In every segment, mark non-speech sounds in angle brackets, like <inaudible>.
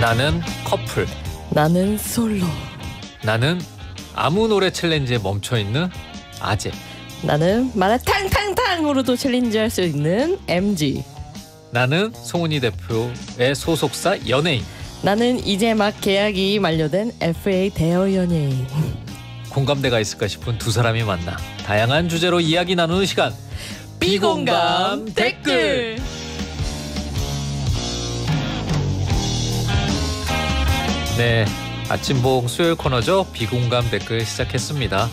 나는 커플. 나는 솔로. 나는 아무 노래 챌린지에 멈춰 있는 아재. 나는 말에 탕탕탕으로도 챌린지 할 수 있는 MG. 나는 송은이 대표의 소속사 연예인. 나는 이제 막 계약이 만료된 FA 대여 연예인. 공감대가 있을까 싶은 두 사람이 만나 다양한 주제로 이야기 나누는 시간. 비공감 댓글. 네, 아침봉 수요일 코너죠. 비공감 댓글 시작했습니다.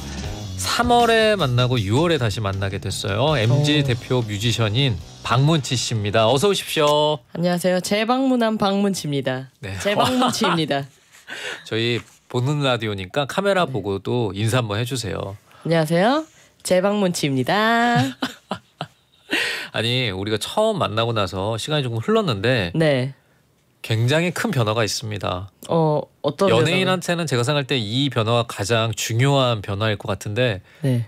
3월에 만나고 6월에 다시 만나게 됐어요. MG 어. 대표 뮤지션인 박문치 씨입니다. 어서 오십시오. 안녕하세요. 재방문한 박문치입니다. 네. 재방문치입니다. <laughs> 저희 보는 라디오니까 카메라 네. 보고도 인사 한번 해주세요. 안녕하세요. 재방문치입니다. <laughs> 아니 우리가 처음 만나고 나서 시간이 조금 흘렀는데 네. 굉장히 큰 변화가 있습니다. 어 어떤 연예인한테는 제가 생각할 때 이 변화가 가장 중요한 변화일 것 같은데 네.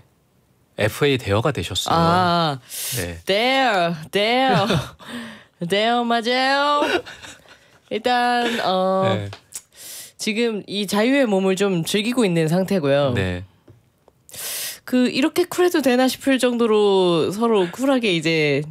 FA 대여가 되셨어요. 아, 네. 대여, 대여, <laughs> 대여 맞아요. 일단 어 네. 지금 이 자유의 몸을 좀 즐기고 있는 상태고요. 네. 그 이렇게 쿨해도 되나 싶을 정도로 서로 쿨하게 이제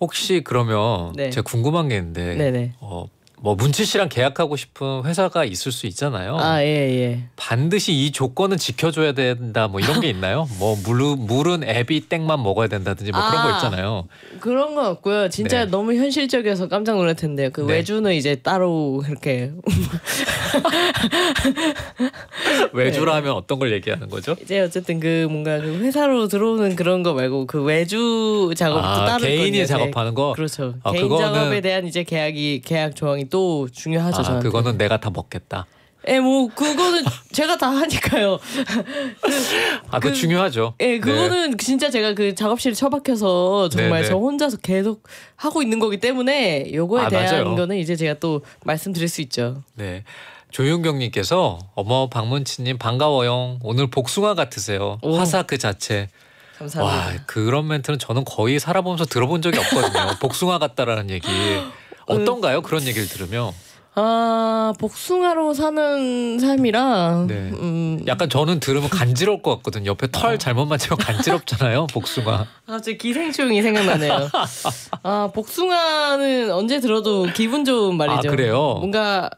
혹시 그러면 네. 제가 궁금한 게 있는데 어, 뭐 문치 씨랑 계약하고 싶은 회사가 있을 수 있잖아요. 아, 예, 예. 반드시 이 조건은 지켜줘야 된다 뭐 이런 게 <laughs> 있나요? 뭐 물은, 물은 앱이 땡만 먹어야 된다든지 뭐 그런 거 아, 있잖아요. 그런 거 없고요. 진짜 네. 너무 현실적이어서 깜짝 놀랄 텐데요. 그 네. 외주는 이제 따로 이렇게 <laughs> 외주라 네. 하면 어떤 걸 얘기하는 거죠? 이제 어쨌든 그 뭔가 그 회사로 들어오는 그런 거 말고 그 외주 작업도 아, 따로 개인이 네. 작업하는 거. 그렇죠. 아, 개인 작업에 대한 이제 계약이 계약 조항이 또 중요하죠. 아, 저한테. 그거는 내가 다 먹겠다. 예, 뭐 그거는 <laughs> 제가 다 하니까요. 아, 그, 그 중요하죠. 예, 네. 그거는 네. 진짜 제가 그 작업실에 처박혀서 정말 네네. 네. 저 혼자서 계속 하고 있는 거기 때문에 요거에 아, 대한 맞아요. 거는 이제 제가 또 말씀드릴 수 있죠. 네. 조윤경님께서 어머 박문치님 반가워요. 오늘 복숭아 같으세요. 오. 화사 그 자체. 감사합니다. 와 그런 멘트는 저는 거의 살아보면서 들어본 적이 없거든요. <laughs> 복숭아 같다라는 얘기. 그 어떤가요? 그런 얘기를 들으며아 복숭아로 사는 삶이라 네. 음. 약간 저는 들으면 간지러울 것 같거든 옆에 털 아. 잘못 만지면 간지럽잖아요 복숭아 아제 기생충이 생각나네요 아 복숭아는 언제 들어도 기분 좋은 아, 말이죠 아, 그래요 뭔가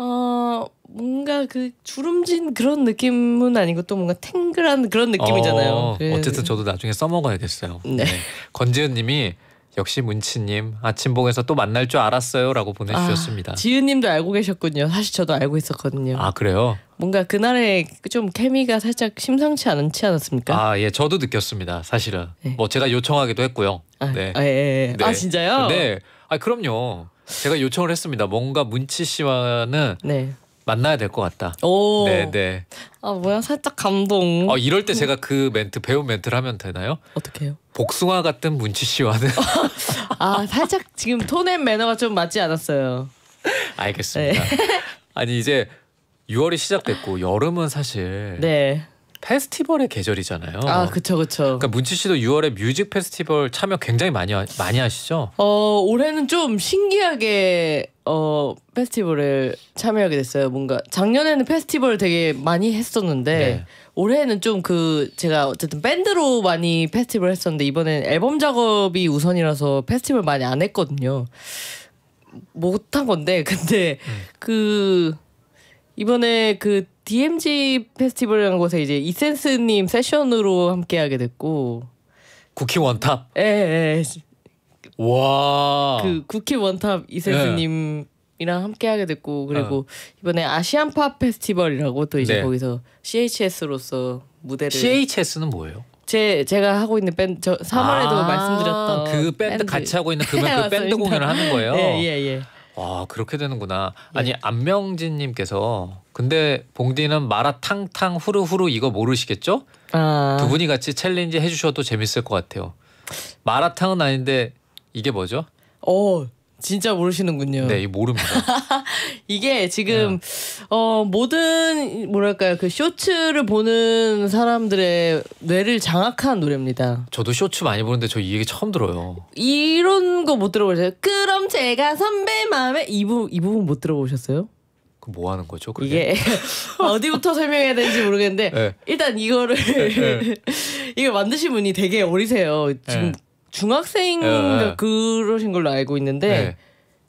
어 뭔가 그 주름진 그런 느낌은 아니고 또 뭔가 탱글한 그런 느낌이잖아요 어, 그... 어쨌든 저도 나중에 써먹어야겠어요 네. 네. 건지은님이 역시 문치님 아침봉에서 또 만날 줄 알았어요라고 보내주셨습니다. 아, 지은님도 알고 계셨군요. 사실 저도 알고 있었거든요. 아 그래요? 뭔가 그날에 좀 케미가 살짝 심상치 않지 않았습니까? 아예 저도 느꼈습니다. 사실은 네. 뭐 제가 요청하기도 했고요. 아, 네. 아, 예, 예. 네. 아 진짜요? 네. 아 그럼요. 제가 요청을 했습니다. 뭔가 문치 씨와는 네. 만나야 될 것 같다. 오. 네, 네. 아 뭐야 살짝 감동. 어 이럴 때 제가 그 멘트 배운 멘트를 하면 되나요? 어떻게요? 복숭아 같은 문치 씨와는 <laughs> 아 살짝 지금 톤앤 매너가 좀 맞지 않았어요. 알겠습니다. 네. <laughs> 아니 이제 6월이 시작됐고 여름은 사실 네. 페스티벌의 계절이잖아요. 아, 그쵸, 그쵸. 그러니까 문치 씨도 6월에 뮤직 페스티벌 참여 굉장히 많이 많이 하시죠? 어, 올해는 좀 신기하게 어 페스티벌을 참여하게 됐어요. 뭔가 작년에는 페스티벌 되게 많이 했었는데 네. 올해는 좀 그 제가 어쨌든 밴드로 많이 페스티벌 했었는데 이번엔 앨범 작업이 우선이라서 페스티벌 많이 안 했거든요. 못한 건데 <laughs> 근데 음. 그 이번에 그 DMG 페스티벌이라는 곳에 이제 이센스님 세션으로 함께하게 됐고 쿠키 원탑. 예, 예. 예. 와. 그 국회 원탑 이세스님. 이랑 함께 하게 됐고 그리고 어. 이번에 아시안 팝 페스티벌이라고 또 이제 네. 거기서 CHS로서 무대를 CHS는 뭐예요? 제 제가 하고 있는 밴드 저 3월에도 아 말씀드렸던 그 밴드, 밴드, 같이 하고 있는 그, <laughs> 그 밴드 공연을 하는 거예요. 예, 예, 예. 와 그렇게 되는구나. 예. 아니 안명진님께서 근데 봉디는 마라탕탕 후루후루 이거 모르시겠죠? 아. 두 분이 같이 챌린지 해주셔도 재밌을 것 같아요. 마라탕은 아닌데 이게 뭐죠? 어, 진짜 모르시는군요. 네, 모릅니다. <laughs> 이게 지금 네. 어 모든 뭐랄까요 그 쇼츠를 보는 사람들의 뇌를 장악한 노래입니다. 저도 쇼츠 많이 보는데 저 이 얘기 처음 들어요. 이런 거 못 들어보셨어요? 그럼 제가 선배 마음에 이, 부, 이 부분 못 들어보셨어요? 그 뭐 하는 거죠? 그게? 이게 <laughs> 어디부터 설명해야 되는지 모르겠는데 네. 일단 이거를 네, 네. <laughs> 이걸 만드신 분이 되게 어리세요. 지금 네. 중학생 어. 그러신 걸로 알고 있는데 네.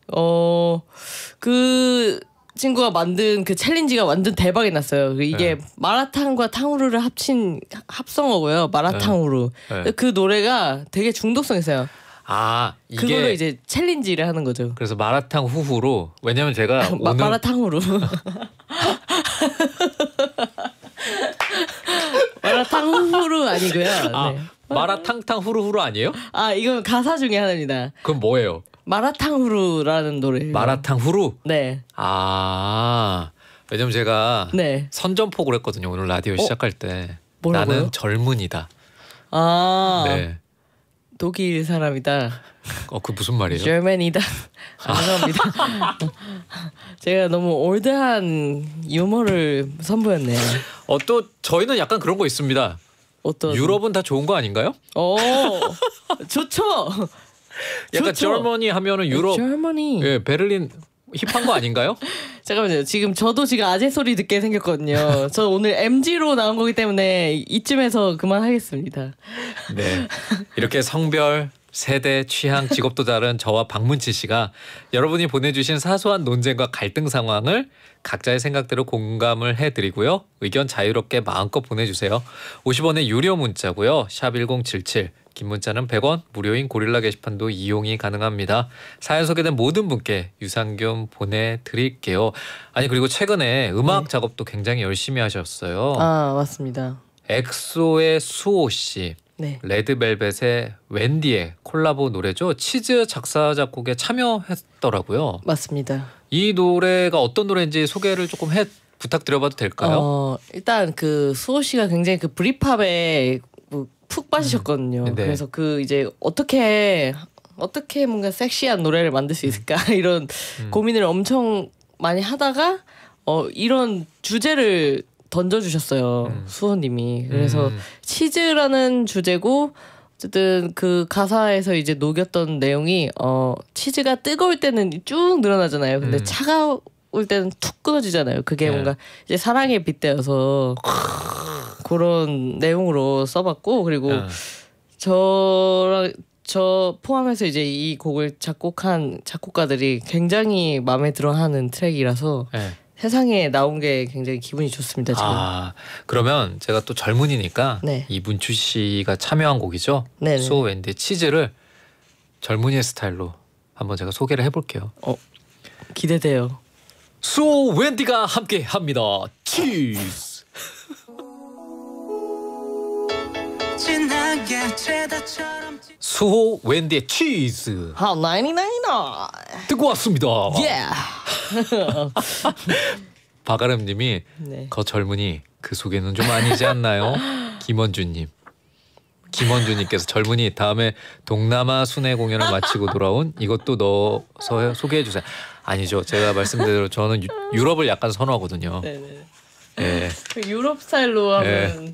어그 친구가 만든 그 챌린지가 완전 대박이 났어요. 그 이게 네. 마라탕과 탕후루를 합친 합성어고요. 마라탕후루. 네. 네. 그 노래가 되게 중독성 있어요. 아 이게 그걸로 이제 챌린지를 하는 거죠. 그래서 마라탕 후후로 왜냐면 제가 <laughs> 마, 오늘 마라탕후루 <laughs> 마라탕 후루 아니고요. <laughs> 아, 네. 마라탕탕 후루후루 아니에요? 아 이건 가사 중에 하나입니다. 그건 뭐예요? 마라탕 후루라는 노래. 마라탕 후루? 네. 아 왜냐면 제가 네. 선전포고를 거든요 오늘 라디오 어? 시작할 때. 뭐라고요? 나는 젊은이다. 아 네. 독일 사람이다. 어, 그 무슨 말이에요? 젤맨이다. <laughs> 감사합니다. 제가 너무 올드한 유머를 선보였네요. 어, 또 저희는 약간 그런 거 있습니다. 어떤? 유럽은 다 좋은 거 아닌가요? 어, <laughs> 좋죠. 약간 젊은이 하면은 네, 유럽, 젊은이. 예, 베를린 힙한 거 아닌가요? <laughs> 잠깐만요. 지금 저도 지금 아재 소리 듣게 생겼거든요. 저 오늘 MG로 나온 거기 때문에 이쯤에서 그만하겠습니다. 네. 이렇게 성별, 세대, 취향, 직업도 다른 저와 박문치 씨가 여러분이 보내주신 사소한 논쟁과 갈등 상황을 각자의 생각대로 공감을 해드리고요. 의견 자유롭게 마음껏 보내주세요. 50원의 유료 문자고요. 샵 1077. 긴 문자는 100원, 무료인 고릴라 게시판도 이용이 가능합니다. 사연 소개된 모든 분께 유산균 보내드릴게요. 아니 그리고 최근에 음악 네. 작업도 굉장히 열심히 하셨어요. 아 맞습니다. 엑소의 수호 씨. 네. 레드벨벳의 웬디의 콜라보 노래죠. 치즈 작사 작곡에 참여했더라고요. 맞습니다. 이 노래가 어떤 노래인지 소개를 조금 해 부탁드려봐도 될까요? 어, 일단 그 수호 씨가 굉장히 그 브리팝에 뭐푹 빠지셨거든요. 음, 네. 그래서 그 이제 어떻게 어떻게 뭔가 섹시한 노래를 만들 수 음. 있을까 <laughs> 이런 음. 고민을 엄청 많이 하다가 어 이런 주제를 던져주셨어요 음. 수호님이 그래서 음. 치즈라는 주제고 어쨌든 그 가사에서 이제 녹였던 내용이 어 치즈가 뜨거울 때는 쭉 늘어나잖아요 근데 음. 차가울 때는 툭 끊어지잖아요 그게 네. 뭔가 이제 사랑의 빗대어서 그런 내용으로 써봤고 그리고 어. 저랑 저 포함해서 이제 이 곡을 작곡한 작곡가들이 굉장히 마음에 들어하는 트랙이라서 네. 세상에 나온 게 굉장히 기분이 좋습니다. 지금. 아 그러면 제가 또 젊은이니까 네. 이 문추 씨가 참여한 곡이죠. 소앤의 네, 치즈를 네. 젊은이의 스타일로 한번 제가 소개를 해볼게요. 어 기대돼요. 수 웬디가 함께 합니다. 치즈. <laughs> 진하게 체다처럼 수호 웬디의 치즈. 하 아, 나이니나이나. 듣고 왔습니다. 예. <laughs> 박아름님이 네. 거 젊은이 그 속에는 좀 아니지 않나요? 김원주님. 김원주님께서 젊은이 다음에 동남아 순회 공연을 마치고 돌아온 이것도 넣어서 소개해 주세요. 아니죠. 제가 말씀대로 저는 유, 럽을 약간 선호하거든요. 네네. 네. 예. 그 유럽 스타일로 하면. 예.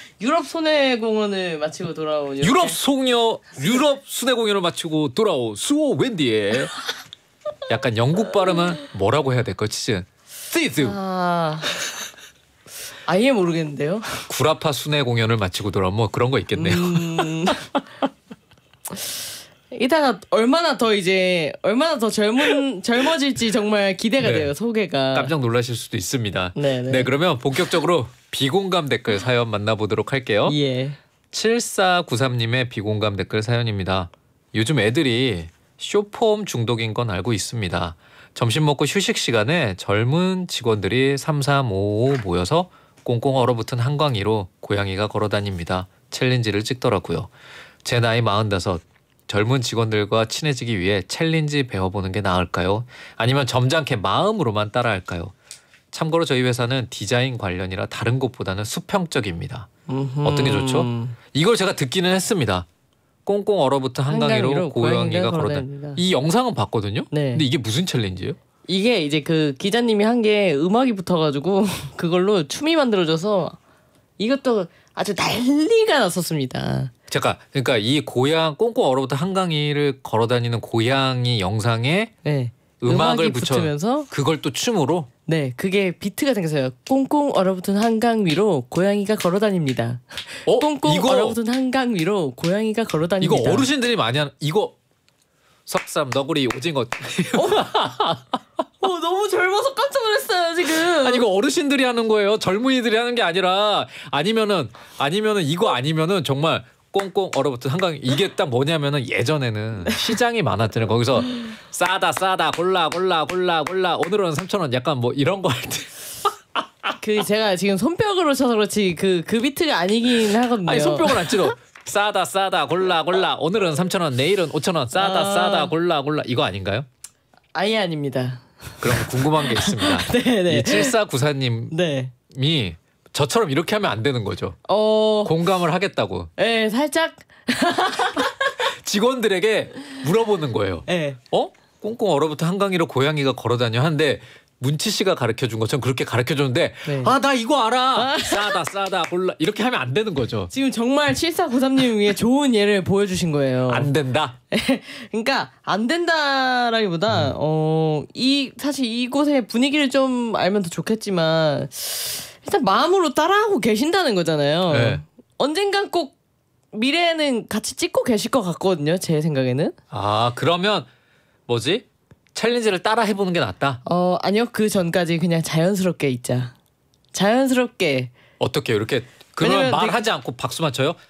<laughs> 유럽 손해 공연을 마치고 돌아온 유럽 송녀 유럽 순회 공연을 마치고 돌아온 수호 웬디의 약간 영국 발음은 뭐라고 해야 될까 치즈 시즈 아... 아예 모르겠는데요 구라파 순회 공연을 마치고 돌아온 뭐 그런 거 있겠네요 음... <laughs> 이따가 얼마나 더 이제 얼마나 더 젊은 <laughs> 젊어질지 정말 기대가 네. 돼요 소개가 깜짝 놀라실 수도 있습니다. 네네. 네. 네 그러면 본격적으로 비공감 댓글 사연 만나보도록 할게요. 예. 7493님의 비공감 댓글 사연입니다. 요즘 애들이 쇼폼 중독인 건 알고 있습니다. 점심 먹고 휴식 시간에 젊은 직원들이 3355 모여서 꽁꽁 얼어붙은 한강위로 고양이가 걸어다닙니다. 챌린지를 찍더라고요. 제 나이 45 젊은 직원들과 친해지기 위해 챌린지 배워보는 게 나을까요? 아니면 점잖게 마음으로만 따라할까요? 참고로 저희 회사는 디자인 관련이라 다른 곳보다는 수평적입니다. 음흠. 어떤 게 좋죠? 이걸 제가 듣기는 했습니다. 꽁꽁 얼어붙은 한강이로, 고양이가 걸어다니다. 이 영상은 봤거든요. 네. 근데 이게 무슨 챌린지예요? 이게 이제 그 기자님이 한 게 음악이 붙어가지고 <laughs> 그걸로 춤이 만들어져서 이것도 아주 난리가 났었습니다. 잠깐 그러니까 이고향 꽁꽁 얼어붙은 한강이를 걸어다니는 고양이 영상에 네. 음악을 붙여 붙면서 그걸 또 춤으로 네 그게 비트가 생겼어요 꽁꽁 얼어붙은 한강 위로 고양이가 걸어다닙니다 어? 꽁꽁 이거... 얼어붙은 한강 위로 고양이가 걸어다닙니다 이거 어르신들이 많이 하는 이거 석삼 너구리 오징어 <laughs> 어, 너무 젊어서 깜짝 놀랐어요 지금 아니 이거 어르신들이 하는 거예요 젊은이들이 하는 게 아니라 아니면은 아니면은 이거 아니면은 정말 꽁꽁 얼어붙은 한강 이게 딱 뭐냐면은 예전에는 시장이 많았잖아요. 거기서 싸다 싸다 골라 골라 골라 골라 오늘은 3천 원 약간 뭐 이런 거 할 때. 그 제가 지금 손뼉으로 쳐서 그렇지 그그 그 비트가 아니긴 하거든요. 아니 손뼉은 안 찔러. 싸다 싸다 골라 골라 오늘은 3천 원 내일은 5천 원 싸다 아... 싸다 골라 골라 이거 아닌가요? 아예 아닙니다. 그럼 궁금한 게 있습니다. 네네. 이 칠사 구사님 네. 이 저처럼 이렇게 하면 안 되는 거죠. 어... 공감을 하겠다고. 예, 살짝. <laughs> 직원들에게 물어보는 거예요. 네. 어? 꽁꽁 얼어붙은 한강이로 고양이가 걸어다녀 하는데 문치 씨가 가르쳐 준 것처럼 그렇게 가르쳐 줬는데 네. 아나 이거 알아 아. 싸다 싸다 몰라 이렇게 하면 안 되는 거죠. 지금 정말 7493님 위해 좋은 예를 보여주신 거예요. 안 된다. 예, 그러니까 안 된다라기보다 음. 어이 사실 이곳의 분위기를 좀 알면 더 좋겠지만. 일단 마음으로 따라하고 계신다는 거잖아요. 네. 언젠간 꼭 미래에는 같이 찍고 계실 것 같거든요. 제 생각에는. 아 그러면 뭐지? 챌린지를 따라 해보는 게 낫다. 어 아니요 그 전까지 그냥 자연스럽게 있자. 자연스럽게. 어떻게 이렇게 그러면 말하지 않고 박수 맞춰요? <laughs>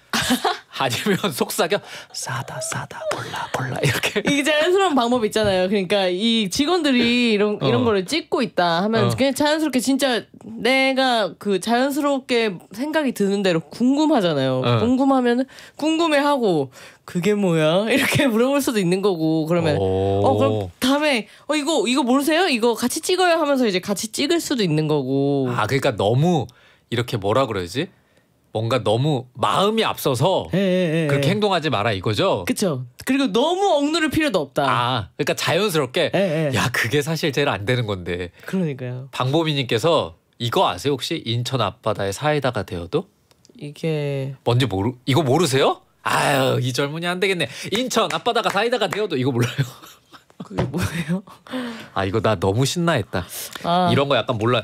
아니면 <laughs> 속삭여 싸다 싸다 골라 골라 이렇게 이게 자연스러운 방법 있잖아요. 그러니까 이 직원들이 이런 어. 이런 거를 찍고 있다 하면 어. 그냥 자연스럽게 진짜 내가 그 자연스럽게 생각이 드는 대로 궁금하잖아요. 어. 궁금하면 궁금해하고 그게 뭐야 <laughs> 이렇게 물어볼 수도 있는 거고 그러면 오. 어 그럼 다음에 어 이거 이거 모르세요? 이거 같이 찍어요 하면서 이제 같이 찍을 수도 있는 거고 아 그러니까 너무 이렇게 뭐라 그러지? 뭔가 너무 마음이 앞서서 예, 예, 예, 예. 그렇게 행동하지 마라 이거죠. 그렇죠. 그리고 너무 억누를 필요도 없다. 아, 그러니까 자연스럽게 예, 예. 야 그게 사실 제일 안 되는 건데. 그러니까요. 방보미님께서 이거 아세요 혹시 인천 앞바다의 사이다가 되어도? 이게 뭔지 모르 이거 모르세요? 아유 이 젊은이 안 되겠네. 인천 앞바다가 사이다가 되어도 이거 몰라요. 그게 뭐예요? 아 이거 나 너무 신나했다. 아. 이런 거 약간 몰라.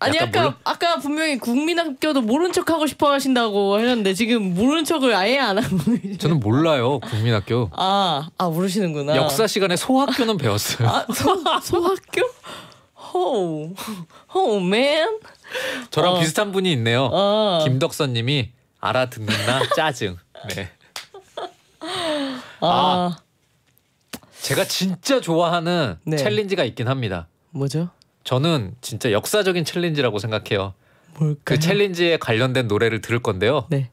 아니 아까 몰라... 아까 분명히 국민학교도 모른 척 하고 싶어 하신다고 하셨는데 지금 모른 척을 아예 안 하고 저는 몰라요 국민학교 아아 아, 모르시는구나 역사 시간에 소학교는 배웠어요 아, 소, 소학교 호우 호맨 저랑 어. 비슷한 분이 있네요 어. 김덕선님이 알아듣는나 짜증 네 아, 아, 제가 진짜 좋아하는 네. 챌린지가 있긴 합니다 뭐죠 저는 진짜 역사적인 챌린지라고 생각해요. 그 뭘까요? 그 챌린지에 관련된 노래를 들을 건데요. 네.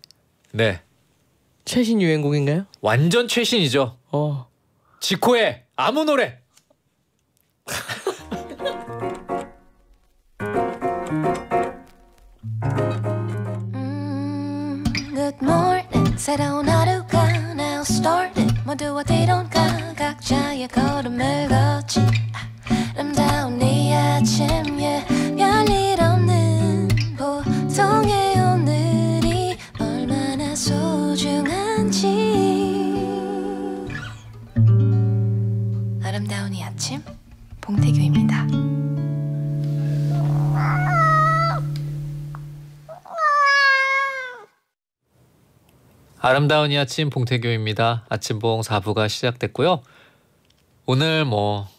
네. 최신 유행곡인가요? 완전 최신이죠. 어. 지코의 아무 노래. 새로운 하루가 now started. 모두 어디론가 각자의 걸음을 걷지. 아침 예 별일 없는 보통의 오늘이 얼마나 소중한지 아름다운 이 아침 봉태규입니다 아름다운 이 아침 봉태규입니다 아침봉 4부가 시작됐고요 오늘 뭐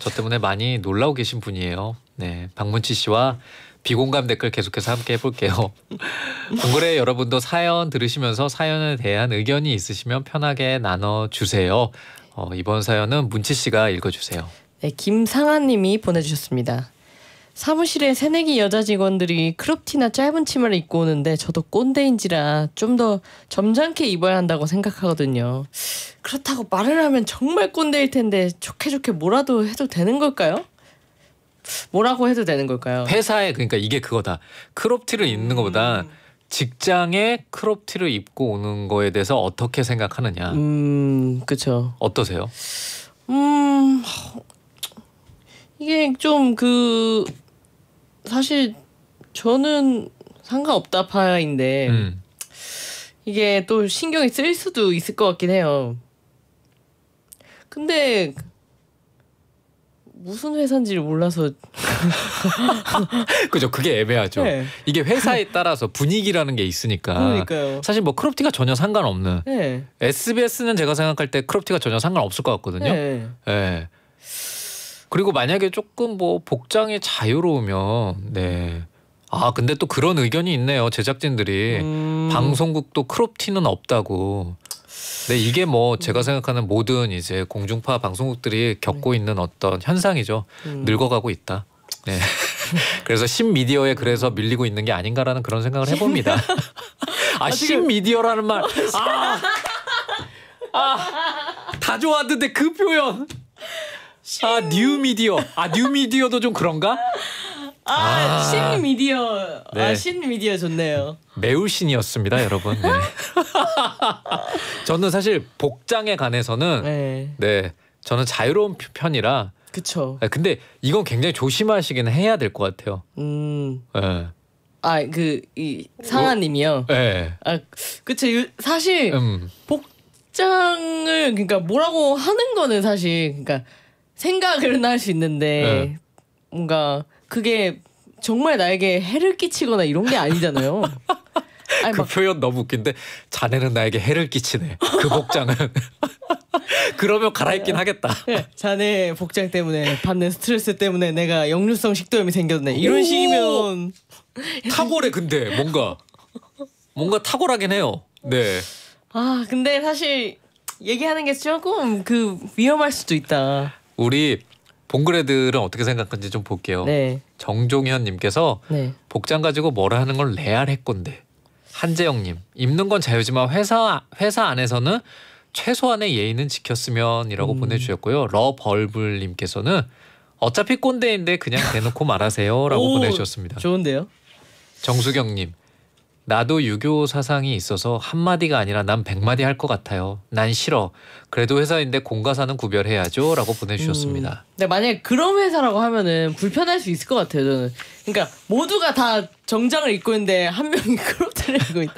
저 때문에 많이 놀라고 계신 분이에요. 네, 박문치 씨와 비공감 댓글 계속해서 함께 해볼게요. 공고래 <laughs> 여러분도 사연 들으시면서 사연에 대한 의견이 있으시면 편하게 나눠주세요. 어, 이번 사연은 문치 씨가 읽어주세요. 네, 김상아님이 보내주셨습니다. 사무실에 새내기 여자 직원들이 크롭티나 짧은 치마를 입고 오는데 저도 꼰대인지라 좀 더 점잖게 입어야 한다고 생각하거든요. 그렇다고 말을 하면 정말 꼰대일 텐데 좋게 좋게 뭐라도 해도 되는 걸까요? 뭐라고 해도 되는 걸까요? 회사에 그러니까 이게 그거다. 크롭티를 음. 입는 것보다 음. 직장에 크롭티를 입고 오는 거에 대해서 어떻게 생각하느냐. 음, 그렇죠. 어떠세요? 음, 이게 좀 그 사실 저는 상관없다 파인데 음. 이게 또 신경이 쓰일 수도 있을 것 같긴 해요. 근데 무슨 회사인지 몰라서 그죠 그게 애매하죠 네. 이게 회사에 따라서 분위기라는 게 있으니까 그러니까요. 사실 뭐 크롭티가 전혀 상관없는 네. SBS는 제가 생각할 때 크롭티가 전혀 상관없을 것 같거든요 네. 네. 그리고 만약에 조금 뭐 복장이 자유로우면 네. 아 근데 또 그런 의견이 있네요 제작진들이 음... 방송국도 크롭티는 없다고 네, 이게 뭐 음. 제가 생각하는 모든 이제 공중파 방송국들이 겪고 네. 있는 어떤 현상이죠. 음. 늙어가고 있다. 네. <laughs> 그래서 신미디어에 그래서 음. 밀리고 있는 게 아닌가라는 그런 생각을 해봅니다. 아, <laughs> 아 신미디어라는 말. <laughs> 아, 아, 다 좋았는데 그 표현. 아, 뉴미디어. 아, 뉴미디어도 좀 그런가? 아, 아, 신 미디어. 아, 네. 아, 신 미디어 좋네요. 매우 신이었습니다, 여러분. 네. <laughs> 저는 사실 복장에 관해서는 네. 네. 저는 자유로운 편이라 그쵸. 네, 근데 이건 굉장히 조심하시기 해야 될 것 같아요. 음. 네. 아, 그 이 상아님이요. 네. 아, 그쵸. 사실 음. 복장을 그러니까 뭐라고 하는 거는 사실 그러니까 생각을 할 수 있는데 네. 뭔가 그게 정말 나에게 해를 끼치거나 이런 게 아니잖아요. <laughs> 아니, 그 막... 표현 너무 웃긴데 자네는 나에게 해를 끼치네. 그 복장은. <laughs> 그러면 갈아입긴 네. 하겠다. 네, 자네 복장 때문에 받는 스트레스 때문에 내가 역류성 식도염이 생겼네. 이런 식이면 탁월해 근데 뭔가 뭔가 탁월하긴 해요. 네. 아 근데 사실 얘기하는 게 조금 그 위험할 수도 있다. 우리 봉그레들은 어떻게 생각하는지 좀 볼게요. 네. 정종현님께서 네. 복장 가지고 뭐라 하는 건 레알 했건데 한재영님 입는 건 자유지만 회사 회사 안에서는 최소한의 예의는 지켰으면이라고 음. 보내주셨고요. 러벌블님께서는 어차피 꼰대인데 그냥 대놓고 말하세요라고 보내주셨습니다. 좋은데요? 정수경님 나도 유교 사상이 있어서 한마디가 아니라 난 백마디 할 것 같아요. 난 싫어. 그래도 회사인데 공과사는 구별해야죠. 라고 보내주셨습니다. 음, 근데 만약에 그런 회사라고 하면은 불편할 수 있을 것 같아요. 저는. 그러니까 모두가 다 정장을 입고 있는데 한 명이 <laughs> 크롭트를 입고 있다.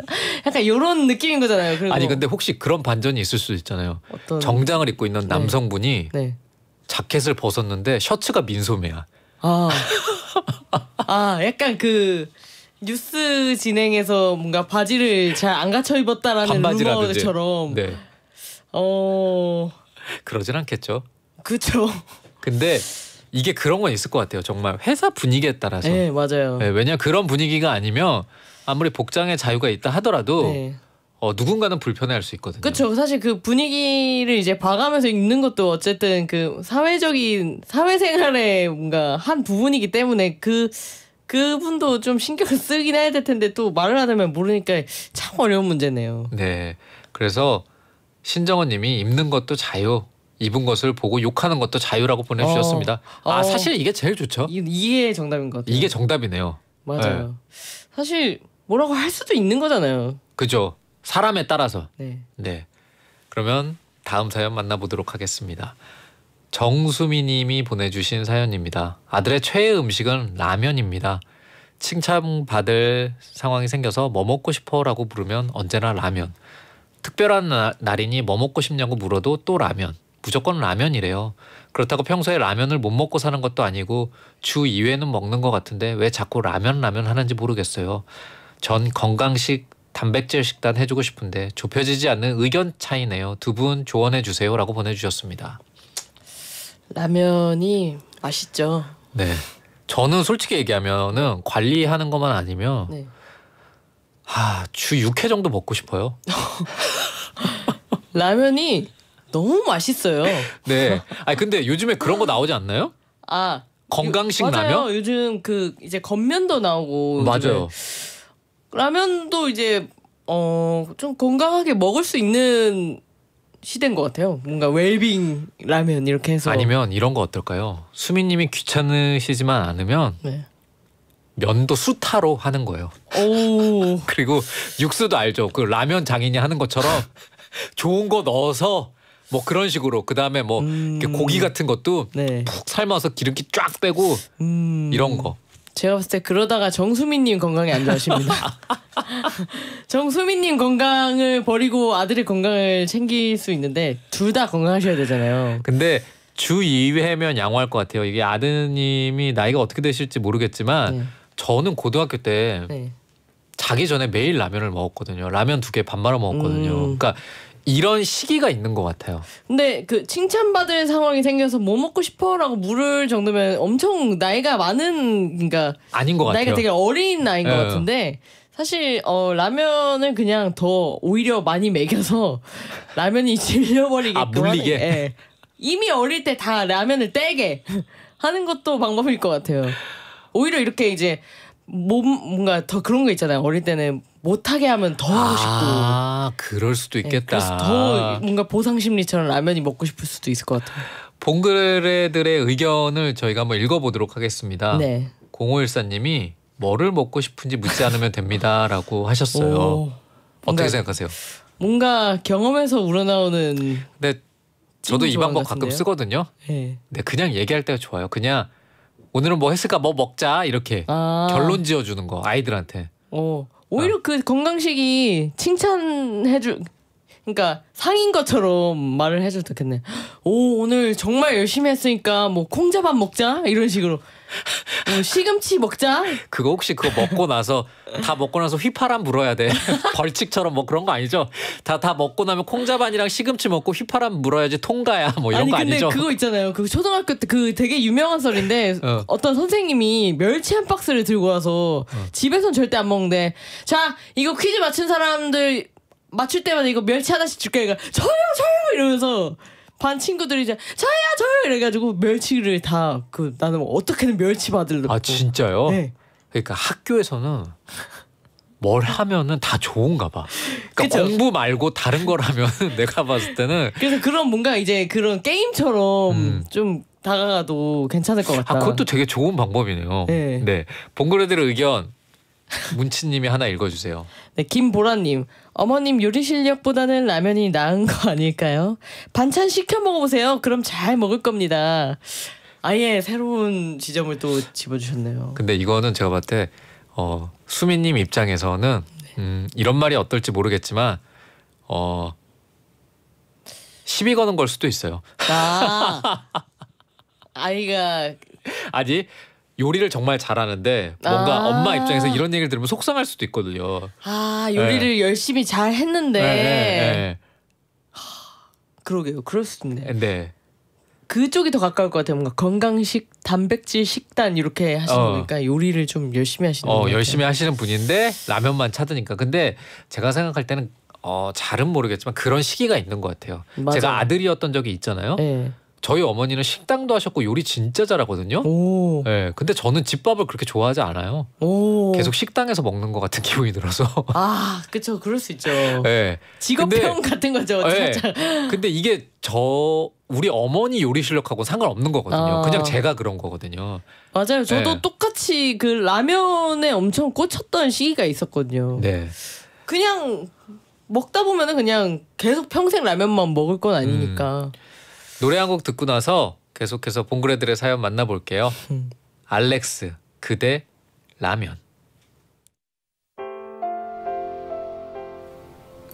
약간 이런 느낌인 거잖아요. 그리고. 아니 근데 혹시 그런 반전이 있을 수 있잖아요. 어떤... 정장을 입고 있는 네. 남성분이 네. 네. 자켓을 벗었는데 셔츠가 민소매야. 아, 아 약간 그 뉴스 진행에서 뭔가 바지를 잘 안 갖춰 입었다라는 루머처럼 네. 어 그러진 않겠죠. 그렇죠. 근데 이게 그런 건 있을 것 같아요. 정말 회사 분위기에 따라서. 네, 맞아요. 네, 왜냐 그런 분위기가 아니면 아무리 복장의 자유가 있다 하더라도 네. 어, 누군가는 불편해할 수 있거든요. 그렇죠. 사실 그 분위기를 이제 봐가면서 읽는 것도 어쨌든 그 사회적인 사회생활의 뭔가 한 부분이기 때문에 그 그분도 좀 신경을 <laughs> 쓰긴 해야 될 텐데 또 말을 하자면 모르니까 참 어려운 문제네요. 네. 그래서 신정원 님이 입는 것도 자유, 입은 것을 보고 욕하는 것도 자유라고 보내주셨습니다. 어, 아, 어. 아 사실 이게 제일 좋죠. 이, 게 정답인 것 같아요. 이게 정답이네요. 맞아요. 네. 사실 뭐라고 할 수도 있는 거잖아요. 그죠. 사람에 따라서. 네. 네. 그러면 다음 사연 만나보도록 하겠습니다. 정수미 님이 보내주신 사연입니다. 아들의 최애 음식은 라면입니다. 칭찬받을 상황이 생겨서 뭐 먹고 싶어 라고 부르면 언제나 라면. 특별한 나, 날이니 뭐 먹고 싶냐고 물어도 또 라면. 무조건 라면이래요. 그렇다고 평소에 라면을 못 먹고 사는 것도 아니고 주 2회는 먹는 것 같은데 왜 자꾸 라면 라면 하는지 모르겠어요. 전 건강식 단백질 식단 해주고 싶은데 좁혀지지 않는 의견 차이네요. 두 분 조언해 주세요라고 보내주셨습니다. 라면이 맛있죠. 네. 저는 솔직히 얘기하면은 관리하는 것만 아니면 네. 아, 주 6회 정도 먹고 싶어요. <laughs> 라면이 너무 맛있어요. <laughs> 네. 아 근데 요즘에 그런 거 나오지 않나요? 아 건강식 요, 맞아요. 라면? 요즘 그 이제 건면도 나오고 맞아요. 라면도 이제 어좀 건강하게 먹을 수 있는 시대인 것 같아요. 뭔가 웰빙 라면 이렇게 해서 아니면 이런 거 어떨까요? 수민님이 귀찮으시지만 않으면 네. 면도 수타로 하는 거예요. 오. <laughs> 그리고 육수도 알죠. 그 라면 장인이 하는 것처럼 <laughs> 좋은 거 넣어서 뭐 그런 식으로 그 다음에 뭐 음... 고기 같은 것도 네. 푹 삶아서 기름기 쫙 빼고 음... 이런 거 제가 봤을 때 그러다가 정수민님 건강이 안 좋아십니다. <laughs> 정수민님 건강을 버리고 아들의 건강을 챙길 수 있는데 둘 다 건강하셔야 되잖아요. 근데 주 2회면 양호할 것 같아요. 이게 아드님이 나이가 어떻게 되실지 모르겠지만 네. 저는 고등학교 때 네. 자기 전에 매일 라면을 먹었거든요. 라면 두개반 말아 먹었거든요. 음. 그러니까 이런 시기가 있는 것 같아요. 근데 그 칭찬받을 상황이 생겨서 뭐 먹고 싶어라고 물을 정도면 엄청 나이가 많은 그러니까 아닌 것 같아요. 나이가 되게 어린 나이인 네. 같은데 사실 어 라면을 그냥 더 오히려 많이 먹여서 <laughs> 라면이 질려버리게 아 물리게 예. 이미 어릴 때 다 라면을 떼게 <laughs> 하는 것도 방법일 것 같아요. 오히려 이렇게 이제 몸 뭔가 더 그런 거 있잖아요. 어릴 때는 못하게 하면 더 하고 아, 싶고. 아, 그럴 수도 네, 있겠다. 네, 그래서 더 뭔가 보상 심리처럼 라면이 먹고 싶을 수도 있을 것 같아요. 봉그레들의 의견을 저희가 한번 읽어보도록 하겠습니다. 네. 0호1 4님이 뭐를 먹고 싶은지 묻지 않으면 됩니다라고 <laughs> 하셨어요. 오, 어떻게 생각하세요? 뭔가 경험에서 우러나오는. 네, 저도 이 방법 가끔 쓰거든요. 네. 근데 그냥 얘기할 때가 좋아요. 그냥 오늘은 뭐 했을까 뭐 먹자 이렇게 아. 결론 지어주는 거 아이들한테. 어 오히려 어. 그 건강식이 칭찬해줄 그러니까 상인 것처럼 말을 해줘도 좋겠네. 오 오늘 정말 열심히 했으니까 뭐 콩자밥 먹자 이런 식으로 어, 시금치 먹자. 그거 혹시 그거 먹고 나서 다 먹고 나서 휘파람 불어야 돼. <laughs> 벌칙처럼 뭐 그런 거 아니죠? 다 다 먹고 나면 콩자반이랑 시금치 먹고 휘파람 불어야지 통과야 뭐 이런 아니, 거 아니죠? 근데 그거 있잖아요. 그 초등학교 때 그 되게 유명한 썰인데 어. 떤 선생님이 멸치 한 박스를 들고 와서 어. 집에선 절대 안 먹는데 자 이거 퀴즈 맞춘 사람들 맞출 때마다 이거 멸치 하나씩 줄게. 그러니까 저요 저요 이러면서 반 친구들이 이제 저야 저요 이래가지고 멸치를 다 그 나는 뭐 어떻게든 멸치 받으려고. 아 진짜요? 네. 그러니까 학교에서는 뭘 하면은 다 좋은가 봐. 그러니까 그쵸? 공부 말고 다른 걸 하면 <laughs> 내가 봤을 때는 그래서 그런 뭔가 이제 그런 게임처럼 음. 좀 다가가도 괜찮을 것 아, 같다. 아 그것도 되게 좋은 방법이네요. 네. 네. 봉그레들의 의견 문치님이 하나 읽어주세요. 네, 김보라님 어머님 요리 실력보다는 라면이 나은 거 아닐까요? 반찬 시켜 먹어보세요. 그럼 잘 먹을 겁니다. 아예 새로운 지점을 또 집어주셨네요. 근데 이거는 제가 봤을 때 어, 수민님 입장에서는 네. 음, 이런 말이 어떨지 모르겠지만 어, 시비 거는 걸 수도 있어요. 아, <laughs> 아이가 아니 요리를 정말 잘하는데 뭔가 아 엄마 입장에서 이런 얘기를 들으면 속상할 수도 있거든요. 아 요리를 네. 열심히 잘 했는데. 네, 하, 네, 네. 그러게요. 그럴 수도 있네. 네. 그쪽이 더 가까울 것 같아요. 뭔가 건강식, 단백질 식단 이렇게 하시는 어. 거니까 요리를 좀 열심히 하시는 어, 열심히 하시는 분인데 라면만 찾으니까. 근데 제가 생각할 때는 어, 잘은 모르겠지만 그런 시기가 있는 것 같아요. 맞아요. 제가 아들이었던 적이 있잖아요. 네. 저희 어머니는 식당도 하셨고 요리 진짜 잘하거든요. 오. 예. 근데 저는 집밥을 그렇게 좋아하지 않아요. 오. 계속 식당에서 먹는 것 같은 <laughs> 기분이 들어서. 아, 그렇죠. 그럴 수 있죠. 예. 직업병 근데, 같은 거죠. 예. 근데 이게 저 우리 어머니 요리 실력하고 상관없는 거거든요. 아. 그냥 제가 그런 거거든요. 맞아요. 저도 예. 똑같이 그 라면에 엄청 꽂혔던 시기가 있었거든요. 네. 그냥 먹다 보면은 그냥 계속 평생 라면만 먹을 건 아니니까. 음. 노래 한 곡 듣고 나서 계속해서 봉그레들의 사연 만나볼게요. 음. 알렉스 그대 라면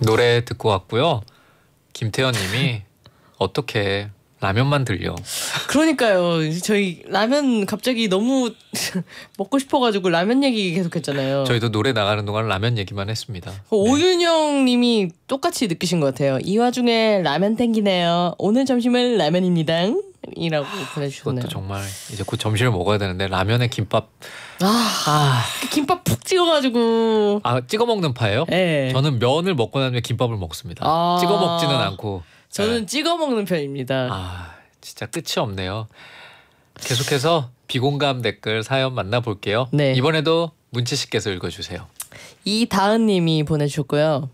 노래 듣고 왔고요. 김태현 님이 어떻게 라면만 들려. 그러니까요. 저희 라면 갑자기 너무 <laughs> 먹고 싶어가지고 라면 얘기 계속했잖아요. 저희도 노래 나가는 동안 라면 얘기만 했습니다. 오윤영님이 그 네. 똑같이 느끼신 것 같아요. 이 와중에 라면 땡기네요. 오늘 점심은 라면입니다. 이라고 보내주셨네요. 그것도 정말 이제 곧 점심을 먹어야 되는데 라면에 김밥. 아, 아. 그 김밥 푹 찍어가지고. 아 찍어 먹는 파예요? 네. 저는 면을 먹고 나면 김밥을 먹습니다. 아. 찍어 먹지는 않고. 저는 찍어 먹는 편입니다. 아 진짜 끝이 없네요. 계속해서 비공감 댓글 사연 만나볼게요. 네. 이번에도 문채 씨께서 읽어주세요. 이다은님이 보내주셨고요.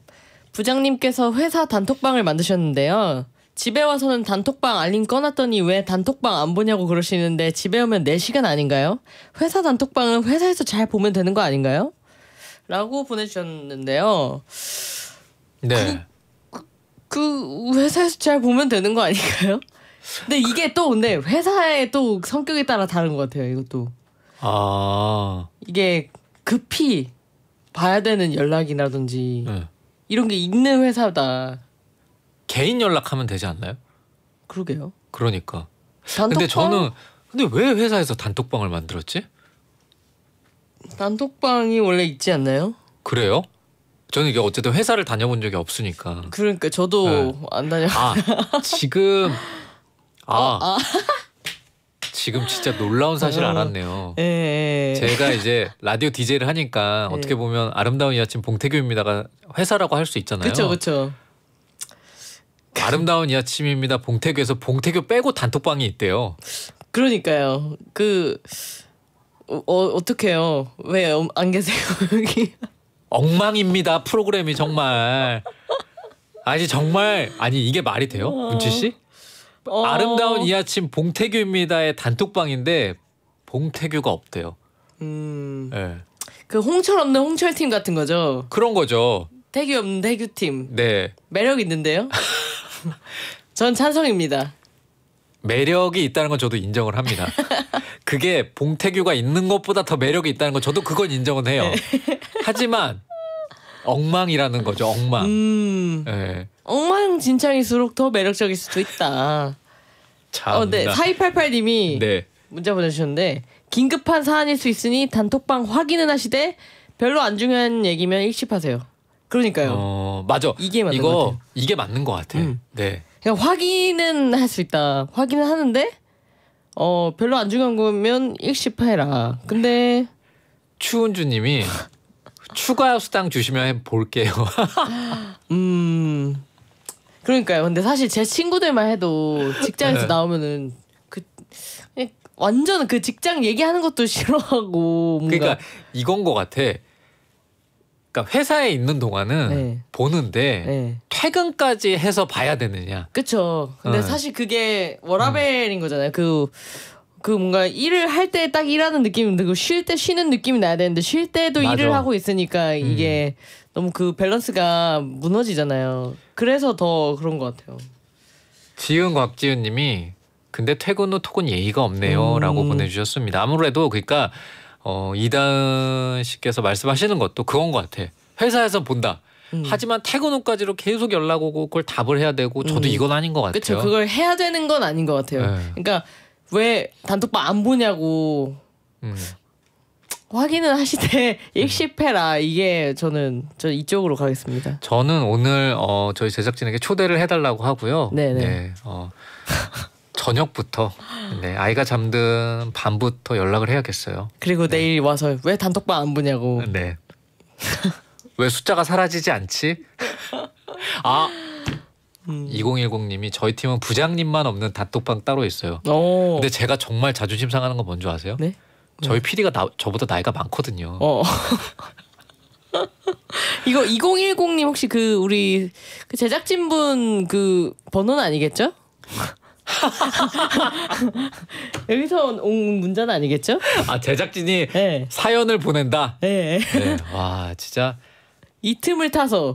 부장님께서 회사 단톡방을 만드셨는데요. 집에 와서는 단톡방 알림 꺼놨더니 왜 단톡방 안 보냐고 그러시는데 집에 오면 4시간 아닌가요? 회사 단톡방은 회사에서 잘 보면 되는 거 아닌가요? 라고 보내주셨는데요. 네. 그 회사에서 잘 보면 되는 거 아닌가요? 근데 이게 또 근데 회사의 또 성격에 따라 다른 것 같아요. 이것도. 아. 이게 급히 봐야 되는 연락이라든지 네. 이런 게 있는 회사다. 개인 연락하면 되지 않나요? 그러게요. 그러니까. 단톡방? 근데 저는 근데 왜 회사에서 단톡방을 만들었지? 단톡방이 원래 있지 않나요? 그래요? 저는 이게 어쨌든 회사를 다녀본 적이 없으니까. 그러니까 저도 네. 안 다녀. 아 지금 <laughs> 어, 아, 어, 아. 지금 진짜 놀라운 사실 아. 알았네요. 예, 예, 제가 이제 라디오 DJ를 하니까 예. 어떻게 보면 아름다운 여자친 봉태규입니다가 회사라고 할 수 있잖아요. 그렇죠, 그렇죠. 아름다운 여자친입니다 봉태규에서 봉태규 빼고 단톡방이 있대요. 그러니까요. 그 어, 어떡해요? 왜 안 계세요 <laughs> 여기? 엉망입니다 프로그램이 정말. 아니 정말 아니 이게 말이 돼요 어. 문치 씨? 어... 아름다운 이 아침 봉태규입니다의 단톡방인데 봉태규가 없대요. 음. 네. 그 홍철 없는 홍철 팀 같은 거죠. 그런 거죠. 태규 없는 태규 팀. 네. 매력 있는데요. <laughs> 전 찬성입니다. 매력이 있다는 건 저도 인정을 합니다. <laughs> 그게 봉태규가 있는 것보다 더 매력이 있다는 거 저도 그건 인정은 해요. 네. <laughs> 하지만 엉망이라는 거죠. 엉망. 음, 네. 엉망진창일수록 더 매력적일 수도 있다. 참. 어, 네. 4288님이 네. 문자 보내주셨는데 긴급한 사안일 수 있으니 단톡방 확인은 하시되 별로 안 중요한 얘기면 일십하세요. 그러니까요. 어, 맞아. 이게 맞는 거같아 이게 맞는 것같아 음. 네. 그냥 확인은 할 수 있다. 확인은 하는데 어 별로 안 중요한 거면 일시해라 근데 추운주님이 추가 수당 주시면 볼게요. <laughs> 음 그러니까요. 근데 사실 제 친구들만 해도 직장에서 네. 나오면은 그 완전 그 직장 얘기하는 것도 싫어하고 뭔가 그러니까 이건 거 같아. 그러니까 회사에 있는 동안은 네. 보는데 네. 퇴근까지 해서 봐야 되느냐. 그쵸. 근데 어. 사실 그게 워라벨인 음. 거잖아요. 그그 그 뭔가 일을 할 때 딱 일하는 느낌이 들고 그 쉴때 쉬는 느낌이 나야 되는데 쉴 때도 맞아. 일을 하고 있으니까 이게 음. 너무 그 밸런스가 무너지잖아요. 그래서 더 그런 것 같아요. 지은 곽지윤님이 근데 퇴근 후 톡은 예의가 없네요라고 음. 보내주셨습니다. 아무래도 그러니까 어, 이단 씨께서 말씀하시는 것도 그건 것 같아. 회사에서 본다. 음. 하지만 퇴근 후까지로 계속 연락 오고 그걸 답을 해야 되고 저도 음. 이건 아닌 것 같아요. 그렇죠. 그걸 해야 되는 건 아닌 것 같아요. 네. 그러니까 왜 단톡방 안 보냐고 음. 확인은 하시되 음. 일십해라 이게 저는 저 이쪽으로 가겠습니다. 저는 오늘 어, 저희 제작진에게 초대를 해달라고 하고요. 네네. 네, 어. 저녁부터 네, 아이가 잠든 밤부터 연락을 해야겠어요. 그리고 네. 내일 와서 왜 단톡방 안 보냐고. 네. <laughs> 왜 숫자가 사라지지 않지? 아. 아. 음. 2010님이 저희 팀은 부장님만 없는 단톡방 따로 있어요. 오. 근데 제가 정말 자존심 상하는 건 뭔지 아세요? 네? 저희 PD가 네. 나, 저보다 나이가 많거든요. 어. <laughs> 이거 2010님 혹시 그 우리 그 제작진분 그 번호는 아니겠죠? <laughs> 여기서 온 문자는 아니겠죠? 아 제작진이 네. 사연을 보낸다. 네. 네. 와 진짜 이 틈을 타서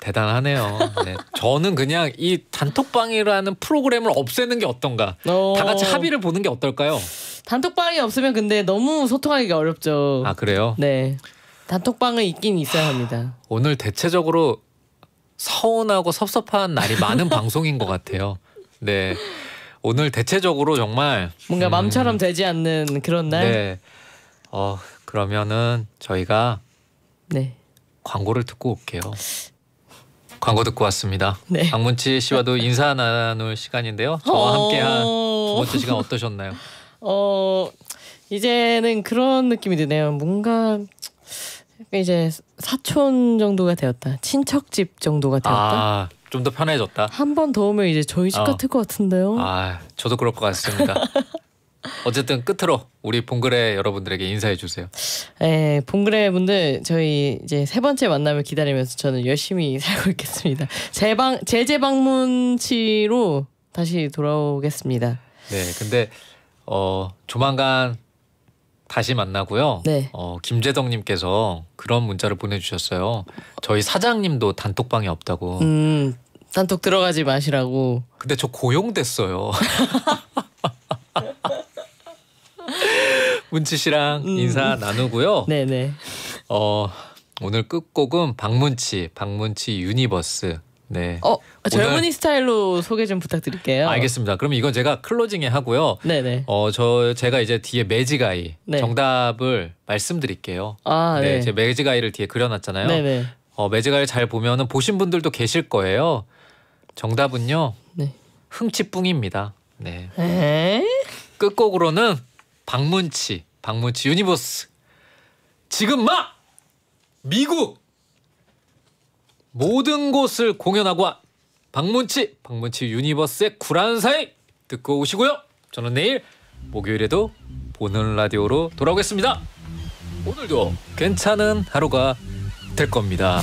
대단하네요. 네. 저는 그냥 이 단톡방이라는 프로그램을 없애는 게 어떤가. 어... 다 같이 합의를 보는 게 어떨까요? 단톡방이 없으면 근데 너무 소통하기가 어렵죠. 아 그래요? 네. 단톡방은 있긴 있어야 합니다. 오늘 대체적으로 서운하고 섭섭한 날이 많은 <laughs> 방송인 것 같아요. 네. 오늘 대체적으로 정말 뭔가 음. 맘처럼 되지 않는 그런 날. 네. 어, 그러면은 저희가 네. 광고를 듣고 올게요. 광고 듣고 왔습니다. 네. 박문치 씨와도 인사 나눌 시간인데요. 저와 어. 함께한 두 번째 시간 어떠셨나요? 어 이제는 그런 느낌이 드네요. 뭔가 이제 사촌 정도가 되었다. 친척집 정도가 되었다. 아. 좀더 편해졌다. 한 번 더 오면 이제 저희 집 어. 같을 것 같은데요. 아, 저도 그럴 것 같습니다. <laughs> 어쨌든 끝으로 우리 봉그레 여러분들에게 인사해 주세요. 네, 봉그레 분들 저희 이제 세 번째 만남을 기다리면서 저는 열심히 <laughs> 살고 있겠습니다. 재방 재재방문치로 다시 돌아오겠습니다. 네, 근데 어 조만간 다시 만나고요. 네. 어 김재덕님께서 그런 문자를 보내주셨어요. 저희 사장님도 단톡방이 없다고. 음, 단톡 들어가지 마시라고. 근데 저 고용됐어요. <laughs> 문치 씨랑 음. 인사 나누고요. 네네. 네. 어 오늘 끝곡은 박문치, 박문치 유니버스. 네. 어 젊은이 스타일로 소개 좀 부탁드릴게요. 알겠습니다. 그럼 이건 제가 클로징에 하고요. 네네. 어저 제가 이제 뒤에 매직아이 네. 정답을 말씀드릴게요. 아 네. 네. 제 매직아이를 뒤에 그려놨잖아요. 네네. 네. 어 매직아이 잘 보면은 보신 분들도 계실 거예요. 정답은요. 네. 흥치뿡입니다. 네. 끝곡으로는 박문치, 박문치 유니버스. 지금 막 미국 모든 곳을 공연하고 와 박문치, 박문치 유니버스의 구란사이 듣고 오시고요. 저는 내일 목요일에도 보는 라디오로 돌아오겠습니다. 오늘도 괜찮은 하루가 될 겁니다.